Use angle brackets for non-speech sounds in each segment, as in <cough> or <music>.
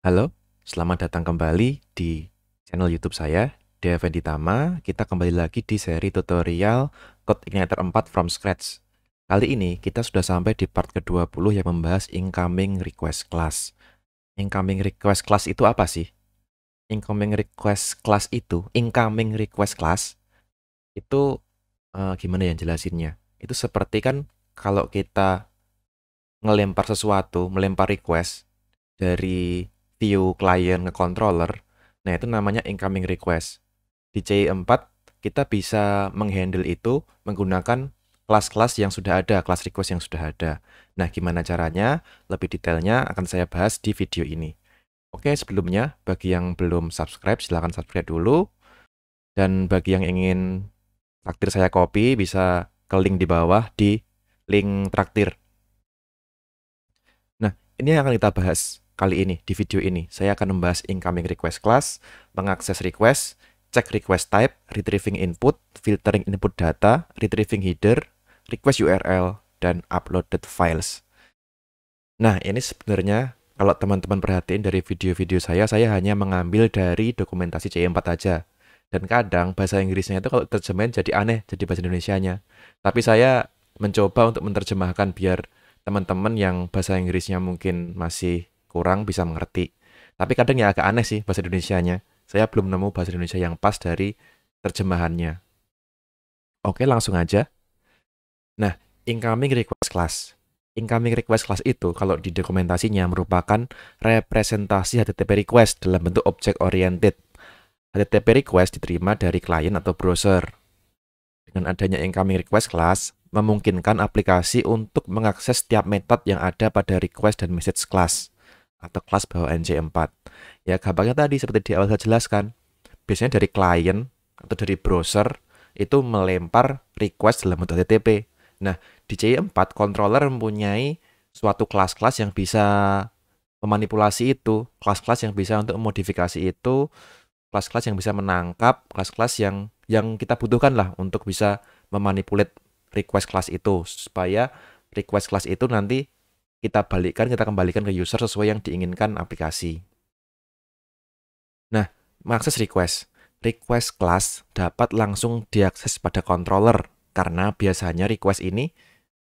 Halo, selamat datang kembali di channel YouTube saya, Dea Venditama. Kita kembali lagi di seri tutorial Code Igniter 4 from scratch. Kali ini kita sudah sampai di part ke-20 yang membahas incoming request class. Incoming request class itu apa sih? Incoming request class itu, incoming request class itu uh, gimana yang jelasinnya? Itu seperti kan kalau kita ngelempar sesuatu, melempar request dari view client ke controller, nah itu namanya incoming request. Di CI4 kita bisa menghandle itu menggunakan kelas-kelas yang sudah ada, kelas request yang sudah ada. Nah, gimana caranya? Lebih detailnya akan saya bahas di video ini. Oke, sebelumnya bagi yang belum subscribe silahkan subscribe dulu. Dan bagi yang ingin traktir saya copy, bisa ke link di bawah di link traktir. Nah, ini yang akan kita bahas kali ini, di video ini, saya akan membahas incoming request class, mengakses request, cek request type, retrieving input, filtering input data, retrieving header, request URL, dan uploaded files. Nah, ini sebenarnya kalau teman-teman perhatiin dari video-video saya, saya hanya mengambil dari dokumentasi c 4 aja. Dan kadang bahasa Inggrisnya itu kalau terjemahin jadi aneh, jadi bahasa Indonesianya. Tapi saya mencoba untuk menerjemahkan biar teman-teman yang bahasa Inggrisnya mungkin masih kurang bisa mengerti. Tapi kadang ya agak aneh sih bahasa Indonesianya. Saya belum nemu bahasa Indonesia yang pas dari terjemahannya. Oke, langsung aja. Nah, incoming request class. Incoming request class itu kalau di dokumentasinya merupakan representasi HTTP request dalam bentuk object oriented. HTTP request diterima dari klien atau browser. Dengan adanya incoming request class, memungkinkan aplikasi untuk mengakses setiap metode yang ada pada request dan message class atau kelas bawah NC4. Ya, gampangnya tadi seperti di awal saya jelaskan, biasanya dari klien atau dari browser itu melempar request dalam bentuk HTTP. Nah, di c 4 controller mempunyai suatu kelas-kelas yang bisa memanipulasi itu, kelas-kelas yang bisa untuk modifikasi itu, kelas-kelas yang bisa menangkap, kelas-kelas yang yang kita butuhkan lah untuk bisa memanipulate request kelas itu supaya request kelas itu nanti kita balikkan, kita kembalikan ke user sesuai yang diinginkan aplikasi. Nah, mengakses request. Request class dapat langsung diakses pada controller karena biasanya request ini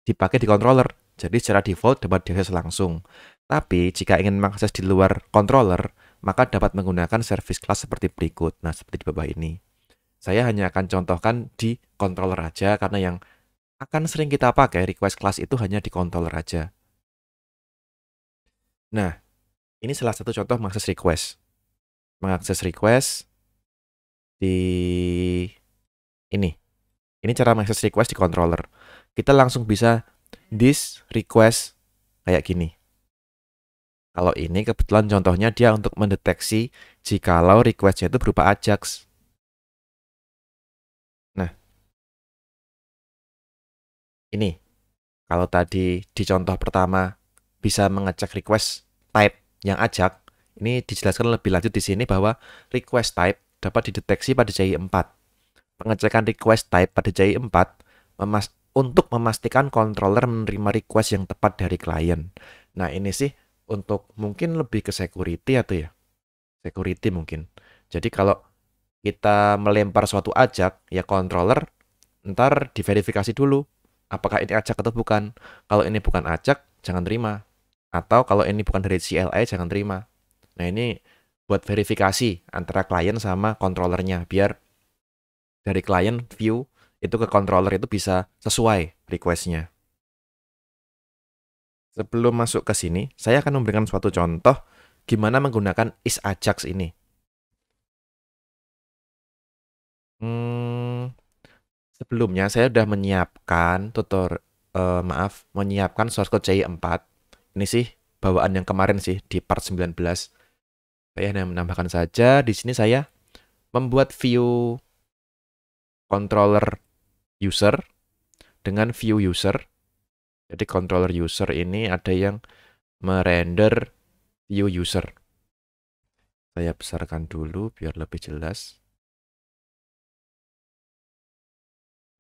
dipakai di controller. Jadi secara default dapat diakses langsung. Tapi jika ingin mengakses di luar controller, maka dapat menggunakan service class seperti berikut. Nah, seperti di bawah ini. Saya hanya akan contohkan di controller aja karena yang akan sering kita pakai request class itu hanya di controller aja. Nah, ini salah satu contoh mengakses request. Mengakses request di ini. Ini cara mengakses request di controller. Kita langsung bisa this request kayak gini. Kalau ini kebetulan contohnya dia untuk mendeteksi jikalau requestnya itu berupa AJAX. Nah, ini. Kalau tadi di contoh pertama bisa mengecek request type yang ajak. Ini dijelaskan lebih lanjut di sini bahwa request type dapat dideteksi pada JI4. Pengecekan request type pada JI4 memas untuk memastikan controller menerima request yang tepat dari klien. Nah, ini sih untuk mungkin lebih ke security atau ya. Security mungkin. Jadi kalau kita melempar suatu ajak, ya controller ntar diverifikasi dulu apakah ini ajak atau bukan. Kalau ini bukan ajak, jangan terima. Atau kalau ini bukan dari CLI, jangan terima. Nah ini buat verifikasi antara klien sama kontrolernya biar dari klien view itu ke controller itu bisa sesuai requestnya. Sebelum masuk ke sini, saya akan memberikan suatu contoh gimana menggunakan is Ajax ini. Hmm, sebelumnya saya sudah menyiapkan tutorial uh, maaf, menyiapkan source code CI4. Ini sih bawaan yang kemarin sih di part 19. Saya hanya menambahkan saja, di sini saya membuat view controller user dengan view user. Jadi controller user ini ada yang merender view user. Saya besarkan dulu biar lebih jelas.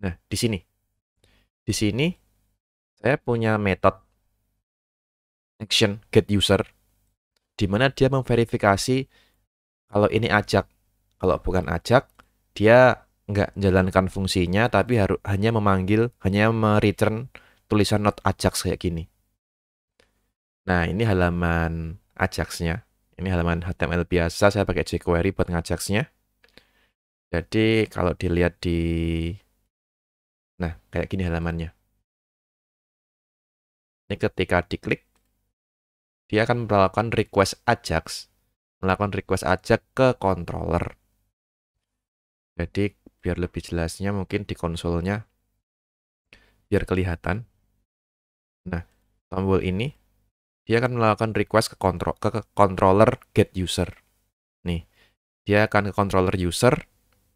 Nah, di sini. Di sini saya punya metode action get user di mana dia memverifikasi kalau ini ajak. Kalau bukan ajak, dia nggak menjalankan fungsinya tapi harus hanya memanggil, hanya mereturn tulisan not ajak kayak gini. Nah, ini halaman ajaksnya Ini halaman HTML biasa, saya pakai jQuery buat ngajaksnya. Jadi, kalau dilihat di... Nah, kayak gini halamannya. Ini ketika diklik, dia akan melakukan request AJAX, melakukan request AJAX ke controller. Jadi biar lebih jelasnya mungkin di konsolnya biar kelihatan. Nah, tombol ini dia akan melakukan request ke kontrol ke, ke controller get user. Nih, dia akan ke controller user.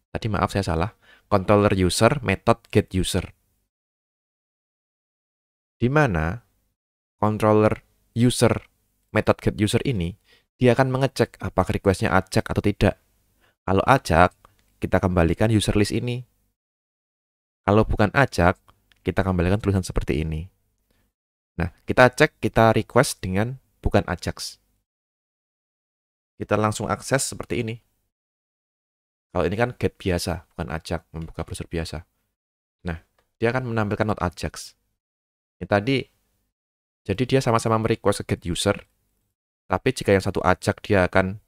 Tadi maaf saya salah. Controller user method get user. Di mana controller user, method get user ini, dia akan mengecek apakah requestnya ajak atau tidak. Kalau ajak, kita kembalikan user list ini. Kalau bukan ajak, kita kembalikan tulisan seperti ini. Nah, kita cek, kita request dengan bukan Ajax. Kita langsung akses seperti ini. Kalau ini kan get biasa, bukan ajak membuka browser biasa. Nah, dia akan menampilkan not Ajax. Ini tadi jadi dia sama-sama merequest ke get user, tapi jika yang satu ajak dia akan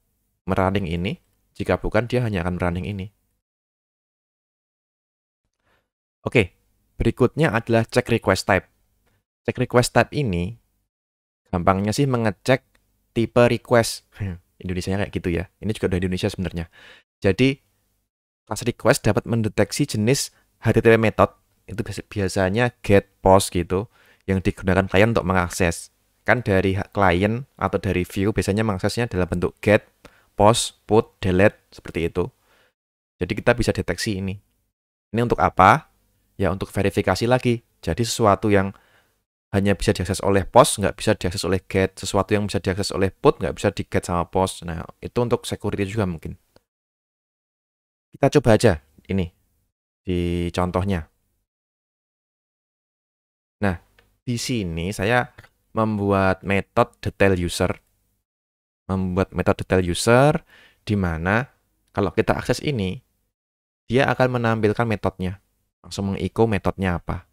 merunning ini, jika bukan dia hanya akan merunning ini. Oke, berikutnya adalah check request type. check request type ini gampangnya sih mengecek tipe request. <laughs> Indonesia kayak gitu ya. Ini juga udah Indonesia sebenarnya. Jadi class request dapat mendeteksi jenis HTTP method itu biasanya get post gitu yang digunakan klien untuk mengakses. Kan dari klien atau dari view biasanya mengaksesnya dalam bentuk get, post, put, delete, seperti itu. Jadi kita bisa deteksi ini. Ini untuk apa? Ya untuk verifikasi lagi. Jadi sesuatu yang hanya bisa diakses oleh post, nggak bisa diakses oleh get. Sesuatu yang bisa diakses oleh put, nggak bisa di-get sama post. Nah, itu untuk security juga mungkin. Kita coba aja ini di contohnya. di sini saya membuat metode detail user. Membuat metode detail user di mana kalau kita akses ini, dia akan menampilkan metodenya. Langsung mengiko metodenya apa.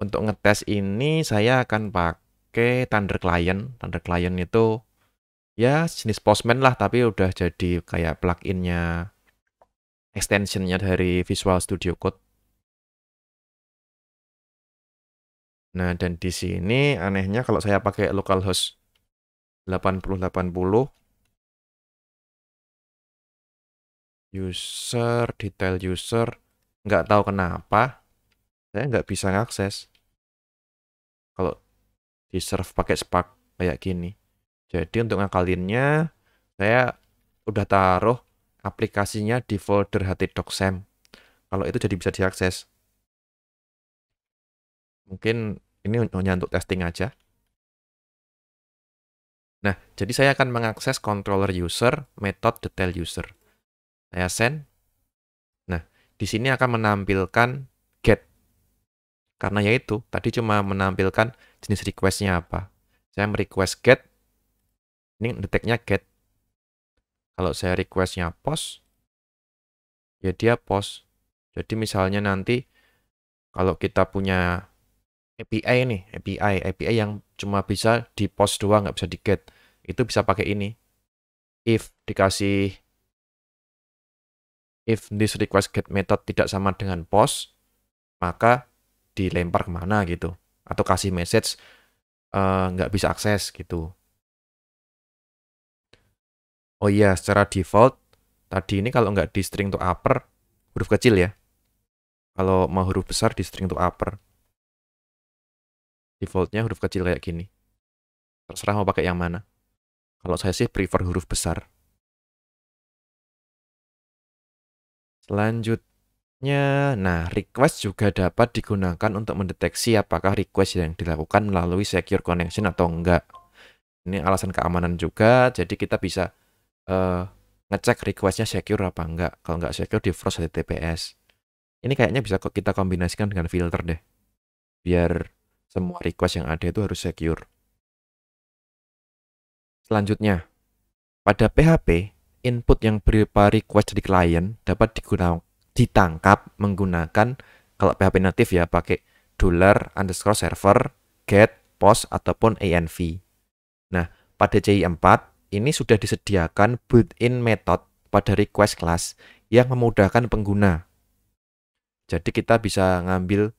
Untuk ngetes ini saya akan pakai Thunder Client. Thunder Client itu ya jenis Postman lah tapi udah jadi kayak pluginnya extensionnya dari Visual Studio Code Nah, dan di sini anehnya kalau saya pakai localhost 8080 user, detail user, nggak tahu kenapa saya nggak bisa ngakses. Kalau di serve pakai Spark kayak gini. Jadi untuk ngakalinnya saya udah taruh aplikasinya di folder htdocsam. Kalau itu jadi bisa diakses. Mungkin ini hanya untuk testing aja. Nah, jadi saya akan mengakses controller user, method detail user. Saya send. Nah, di sini akan menampilkan get. Karena yaitu, tadi cuma menampilkan jenis requestnya apa. Saya merequest get, ini deteknya get. Kalau saya requestnya post, ya dia post. Jadi misalnya nanti kalau kita punya API nih, API, API yang cuma bisa di post doang, nggak bisa di get. Itu bisa pakai ini. If dikasih if this request get method tidak sama dengan post, maka dilempar kemana gitu. Atau kasih message uh, nggak bisa akses gitu. Oh iya, secara default tadi ini kalau nggak di string to upper, huruf kecil ya. Kalau mau huruf besar di string to upper defaultnya huruf kecil kayak gini. Terserah mau pakai yang mana. Kalau saya sih prefer huruf besar. Selanjutnya, nah request juga dapat digunakan untuk mendeteksi apakah request yang dilakukan melalui secure connection atau enggak. Ini alasan keamanan juga, jadi kita bisa uh, ngecek requestnya secure apa enggak. Kalau enggak secure di frost HTTPS. Ini kayaknya bisa kita kombinasikan dengan filter deh. Biar semua request yang ada itu harus secure. Selanjutnya, pada PHP, input yang berupa request dari klien dapat digunakan ditangkap menggunakan kalau PHP native ya pakai dollar underscore server get post ataupun env. Nah, pada CI4 ini sudah disediakan built-in method pada request class yang memudahkan pengguna. Jadi kita bisa ngambil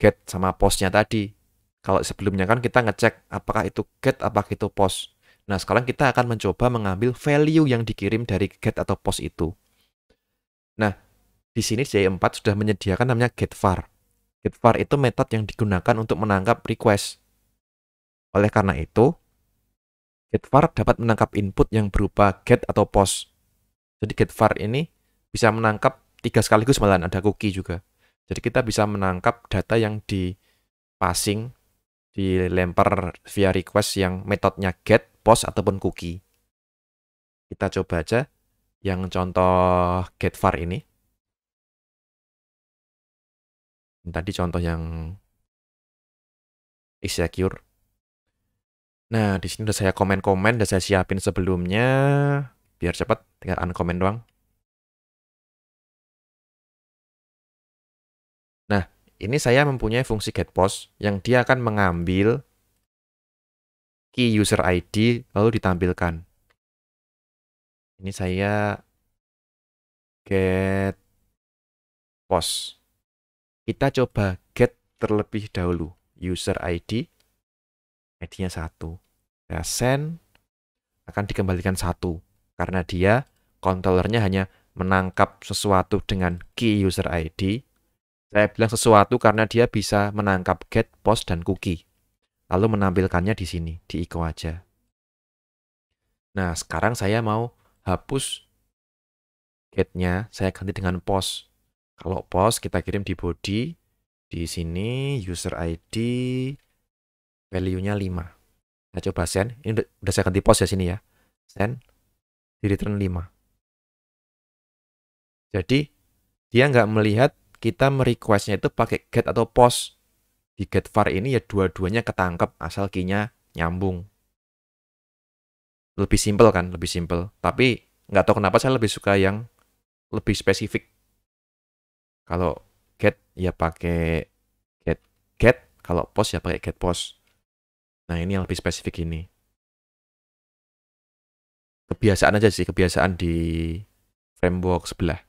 get sama postnya tadi. Kalau sebelumnya kan kita ngecek apakah itu get apakah itu post. Nah, sekarang kita akan mencoba mengambil value yang dikirim dari get atau post itu. Nah, di sini J4 sudah menyediakan namanya getVar. GetVar itu metode yang digunakan untuk menangkap request. Oleh karena itu, getVar dapat menangkap input yang berupa get atau post. Jadi getVar ini bisa menangkap tiga sekaligus malahan ada cookie juga. Jadi kita bisa menangkap data yang di passing, dilempar via request yang metodenya get, post, ataupun cookie. Kita coba aja yang contoh get var ini. Ini tadi contoh yang insecure. Nah, di sini udah saya komen-komen, udah saya siapin sebelumnya. Biar cepat, tinggal uncomment doang. Nah, ini saya mempunyai fungsi get post yang dia akan mengambil key user ID lalu ditampilkan. Ini saya get post. Kita coba get terlebih dahulu user ID. ID-nya satu. Saya send akan dikembalikan satu karena dia controllernya hanya menangkap sesuatu dengan key user ID saya bilang sesuatu karena dia bisa menangkap get, post, dan cookie. Lalu menampilkannya di sini, di iko aja. Nah, sekarang saya mau hapus get-nya, saya ganti dengan post. Kalau post kita kirim di body, di sini user ID, value-nya 5. Saya coba send, ini udah saya ganti post ya sini ya. Send, di return 5. Jadi, dia nggak melihat kita merequestnya itu pakai get atau post. Di get var ini ya dua-duanya ketangkep asal key-nya nyambung. Lebih simpel kan, lebih simpel. Tapi nggak tahu kenapa saya lebih suka yang lebih spesifik. Kalau get ya pakai get get, kalau post ya pakai get post. Nah ini yang lebih spesifik ini. Kebiasaan aja sih, kebiasaan di framework sebelah.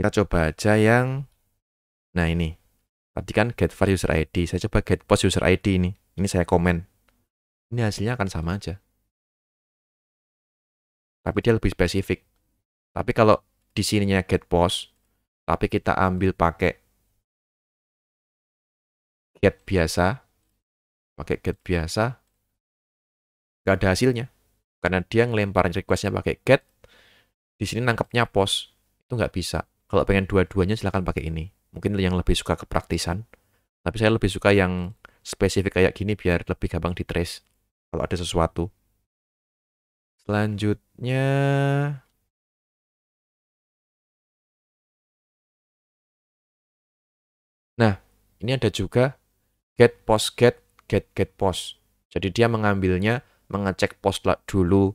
Kita coba aja yang, nah ini. Tadi kan get var user ID, saya coba get post user ID ini. Ini saya komen. Ini hasilnya akan sama aja. Tapi dia lebih spesifik. Tapi kalau di sininya get post, tapi kita ambil pakai get biasa, pakai get biasa, gak ada hasilnya. Karena dia ngelemparin requestnya pakai get, di sini nangkepnya post, itu nggak bisa. Kalau pengen dua-duanya silahkan pakai ini. Mungkin yang lebih suka kepraktisan. Tapi saya lebih suka yang spesifik kayak gini biar lebih gampang di trace kalau ada sesuatu. Selanjutnya Nah, ini ada juga get post get get get post. Jadi dia mengambilnya mengecek post dulu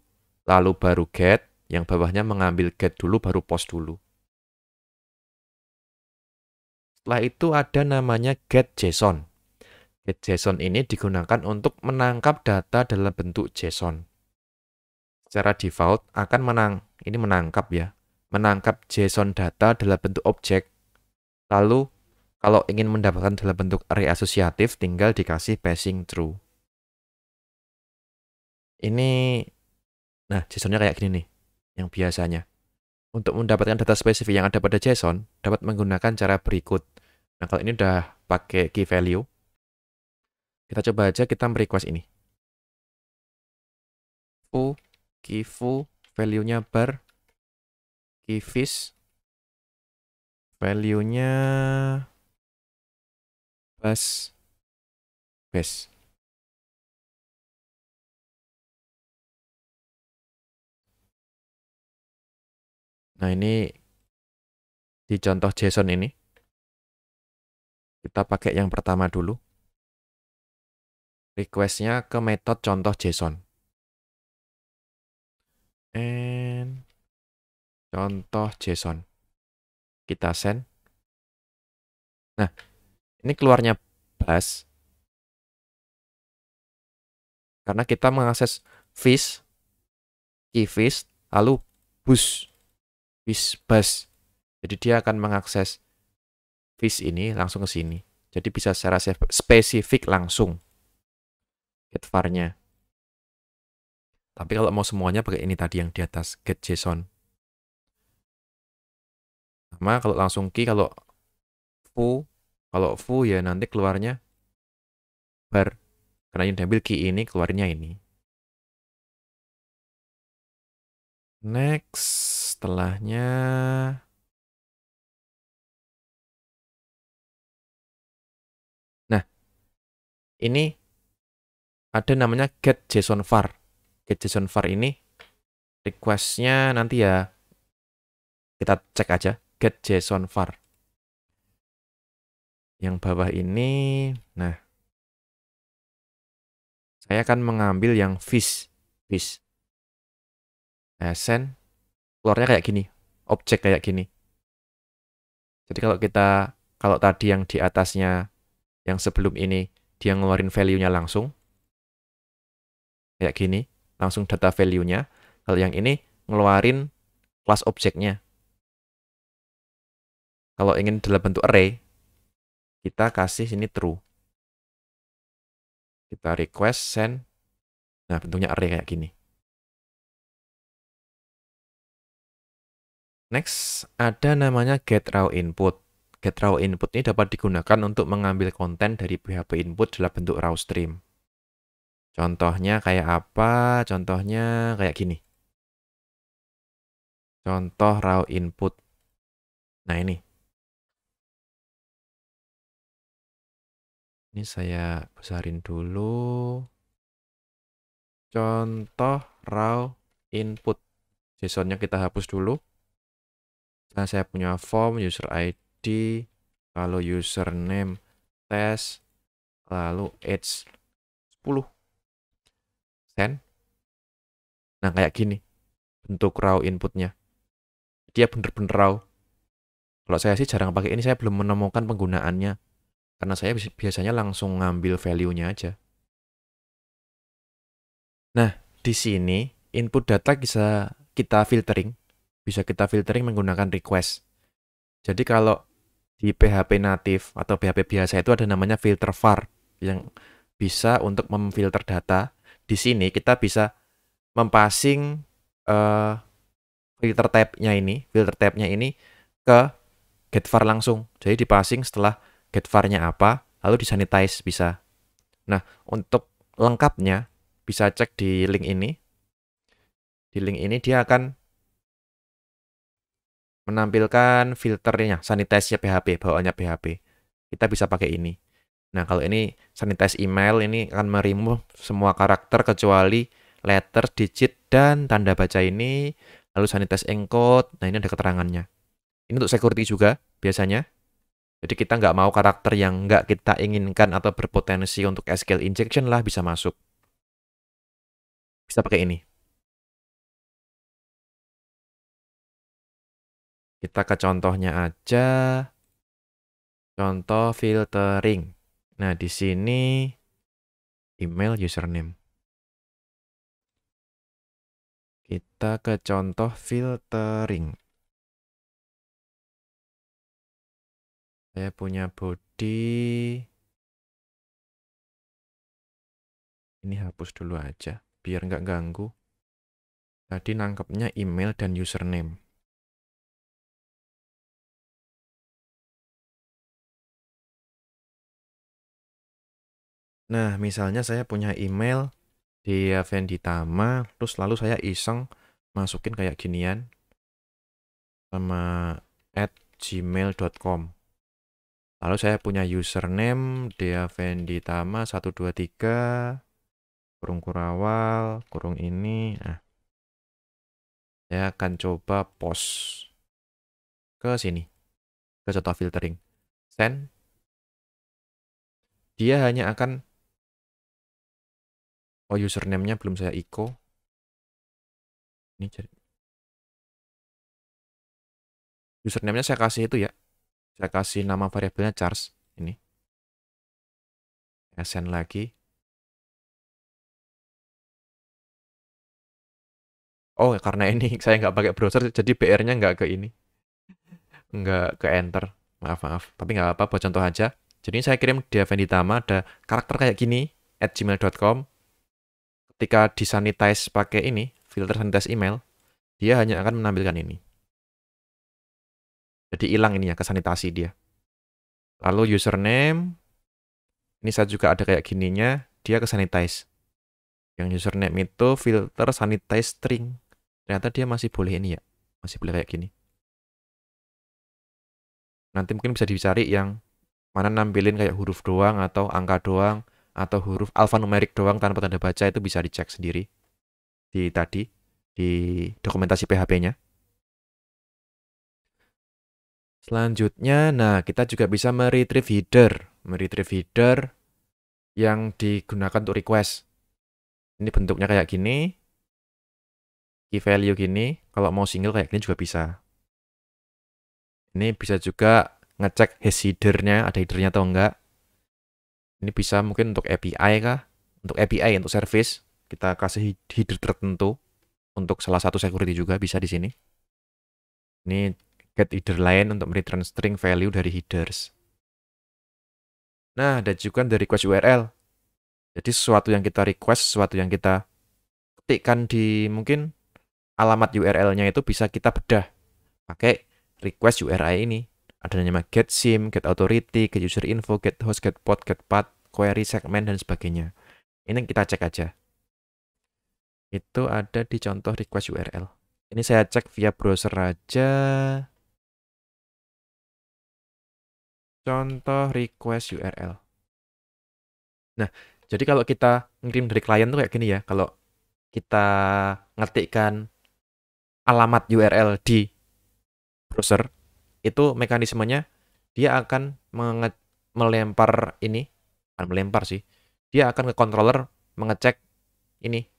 lalu baru get, yang bawahnya mengambil get dulu baru post dulu. Setelah itu ada namanya get JSON. Get JSON ini digunakan untuk menangkap data dalam bentuk JSON. Secara default akan menang, ini menangkap ya, menangkap JSON data dalam bentuk objek. Lalu kalau ingin mendapatkan dalam bentuk array asosiatif tinggal dikasih passing true. Ini nah JSON-nya kayak gini nih yang biasanya. Untuk mendapatkan data spesifik yang ada pada JSON, dapat menggunakan cara berikut. Nah, kalau ini udah pakai key value, kita coba aja kita merequest ini. Fu, key fu, value-nya bar, key fish, value-nya bus, base. Nah ini di contoh JSON ini, kita pakai yang pertama dulu. Requestnya ke metode contoh JSON. And contoh JSON. Kita send. Nah, ini keluarnya plus Karena kita mengakses fish, key fish, lalu bus fish bus. Jadi dia akan mengakses fish ini langsung ke sini. Jadi bisa secara spesifik langsung get var-nya. Tapi kalau mau semuanya pakai ini tadi yang di atas, get JSON. Sama kalau langsung key, kalau foo, kalau foo ya nanti keluarnya bar. Karena yang diambil key ini, keluarnya ini. Next setelahnya nah ini ada namanya get json var get json var ini requestnya nanti ya kita cek aja get json var yang bawah ini nah saya akan mengambil yang fish fish nah, send keluarnya kayak gini, objek kayak gini. Jadi kalau kita kalau tadi yang di atasnya yang sebelum ini dia ngeluarin value-nya langsung kayak gini, langsung data value-nya. Kalau yang ini ngeluarin kelas objeknya. Kalau ingin dalam bentuk array, kita kasih sini true. Kita request send. Nah, bentuknya array kayak gini. Next, ada namanya get raw input. Get raw input ini dapat digunakan untuk mengambil konten dari PHP input dalam bentuk raw stream. Contohnya kayak apa? Contohnya kayak gini. Contoh raw input. Nah ini. Ini saya besarin dulu. Contoh raw input. json kita hapus dulu nah, saya punya form user ID lalu username test lalu age 10 send nah kayak gini bentuk raw inputnya dia bener-bener raw kalau saya sih jarang pakai ini saya belum menemukan penggunaannya karena saya biasanya langsung ngambil value-nya aja nah di sini input data bisa kita filtering bisa kita filtering menggunakan request. Jadi kalau di PHP native atau PHP biasa itu ada namanya filter var yang bisa untuk memfilter data. Di sini kita bisa mempassing uh, filter tabnya ini, filter tabnya ini ke get var langsung. Jadi di passing setelah get var-nya apa, lalu disanitize bisa. Nah, untuk lengkapnya bisa cek di link ini. Di link ini dia akan menampilkan filternya, sanitize PHP, bawaannya PHP. Kita bisa pakai ini. Nah, kalau ini sanitize email, ini akan merimu semua karakter kecuali letter, digit, dan tanda baca ini. Lalu sanitize encode, nah ini ada keterangannya. Ini untuk security juga biasanya. Jadi kita nggak mau karakter yang nggak kita inginkan atau berpotensi untuk SQL injection lah bisa masuk. Bisa pakai ini. Kita ke contohnya aja. Contoh filtering. Nah, di sini email username. Kita ke contoh filtering. Saya punya body. Ini hapus dulu aja, biar nggak ganggu. Tadi nangkepnya email dan username. Nah, misalnya saya punya email di Venditama, terus lalu saya iseng masukin kayak ginian sama at gmail.com. Lalu saya punya username di Venditama 123 kurung kurawal kurung ini. Nah, saya akan coba post ke sini ke contoh filtering. Send. Dia hanya akan Oh, username-nya belum saya iko. Ini jadi username-nya saya kasih itu ya. Saya kasih nama variabelnya charge ini. Send lagi. Oh, karena ini <laughs> saya nggak pakai browser, jadi BR-nya nggak ke ini. Nggak ke enter. Maaf, maaf. Tapi nggak apa-apa, buat contoh aja. Jadi saya kirim di Avenditama, ada karakter kayak gini, at gmail.com, ketika disanitize pakai ini, filter sanitize email, dia hanya akan menampilkan ini. Jadi hilang ini ya kesanitasi dia. Lalu username, ini saya juga ada kayak gininya, dia kesanitize. Yang username itu filter sanitize string. Ternyata dia masih boleh ini ya, masih boleh kayak gini. Nanti mungkin bisa dicari yang mana nampilin kayak huruf doang atau angka doang atau huruf alfanumerik doang tanpa tanda baca itu bisa dicek sendiri di tadi di dokumentasi PHP-nya. Selanjutnya, nah kita juga bisa meretrieve header, meretrieve header yang digunakan untuk request. Ini bentuknya kayak gini, key value gini. Kalau mau single kayak gini juga bisa. Ini bisa juga ngecek header-nya, ada headernya atau enggak. Ini bisa mungkin untuk API kah? Untuk API, untuk service, kita kasih header tertentu untuk salah satu security juga bisa di sini. Ini get header lain untuk return string value dari headers. Nah, ada juga dari request URL. Jadi sesuatu yang kita request, sesuatu yang kita ketikkan di mungkin alamat URL-nya itu bisa kita bedah pakai request URI ini. Ada namanya get sim, get authority, get user info, get host, get pod, get path query segmen dan sebagainya. Ini kita cek aja. Itu ada di contoh request URL. Ini saya cek via browser aja. Contoh request URL. Nah, jadi kalau kita ngirim dari klien tuh kayak gini ya. Kalau kita ngetikkan alamat URL di browser, itu mekanismenya dia akan melempar ini bukan melempar sih dia akan ke controller mengecek ini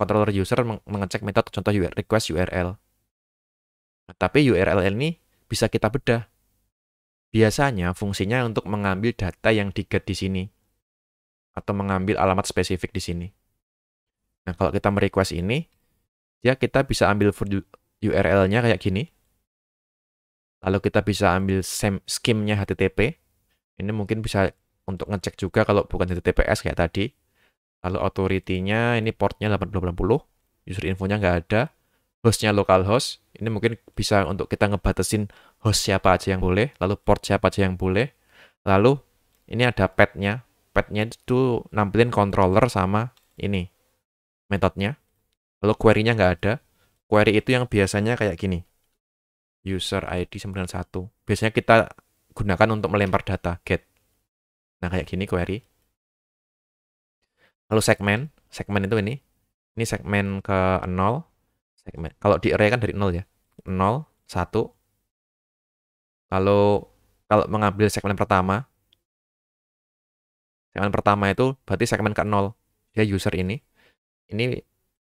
controller user mengecek metode contoh request URL nah, tapi URL ini bisa kita bedah biasanya fungsinya untuk mengambil data yang diget di sini atau mengambil alamat spesifik di sini nah kalau kita merequest ini ya kita bisa ambil URL-nya kayak gini lalu kita bisa ambil scheme-nya HTTP ini mungkin bisa untuk ngecek juga kalau bukan HTTPS kayak tadi. Lalu authority-nya ini portnya 8080, user infonya nggak ada, hostnya localhost, ini mungkin bisa untuk kita ngebatasin host siapa aja yang boleh, lalu port siapa aja yang boleh, lalu ini ada pad-nya, petnya, nya itu nampilin controller sama ini, metodenya, lalu query-nya nggak ada, query itu yang biasanya kayak gini, user ID 91, biasanya kita gunakan untuk melempar data, get, Nah, kayak gini query. Lalu segmen, segmen itu ini. Ini segmen ke 0. Segmen. Kalau di array kan dari 0 ya. 0, 1. Lalu kalau mengambil segmen pertama, segmen pertama itu berarti segmen ke 0. Dia user ini. Ini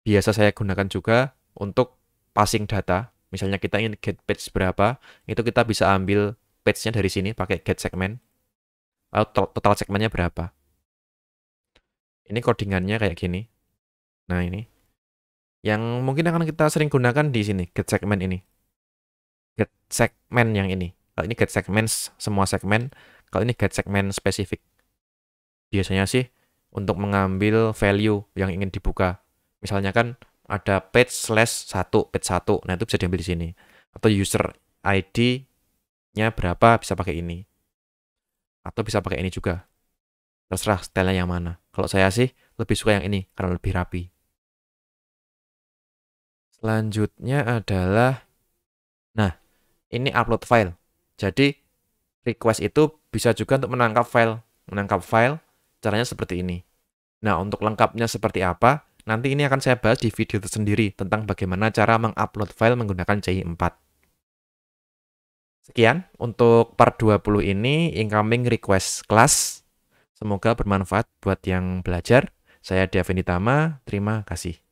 biasa saya gunakan juga untuk passing data. Misalnya kita ingin get page berapa, itu kita bisa ambil page-nya dari sini pakai get segment total segmennya berapa. Ini codingannya kayak gini. Nah ini. Yang mungkin akan kita sering gunakan di sini, get segment ini. Get segment yang ini. Kalau ini get segments semua segmen, kalau ini get segment spesifik. Biasanya sih untuk mengambil value yang ingin dibuka. Misalnya kan ada page slash 1, page 1. Nah itu bisa diambil di sini. Atau user ID-nya berapa bisa pakai ini atau bisa pakai ini juga. Terserah stylenya yang mana. Kalau saya sih lebih suka yang ini karena lebih rapi. Selanjutnya adalah, nah ini upload file. Jadi request itu bisa juga untuk menangkap file. Menangkap file caranya seperti ini. Nah untuk lengkapnya seperti apa, nanti ini akan saya bahas di video tersendiri tentang bagaimana cara mengupload file menggunakan CI4. Sekian untuk part 20 ini incoming request class. Semoga bermanfaat buat yang belajar. Saya Devin Tama, terima kasih.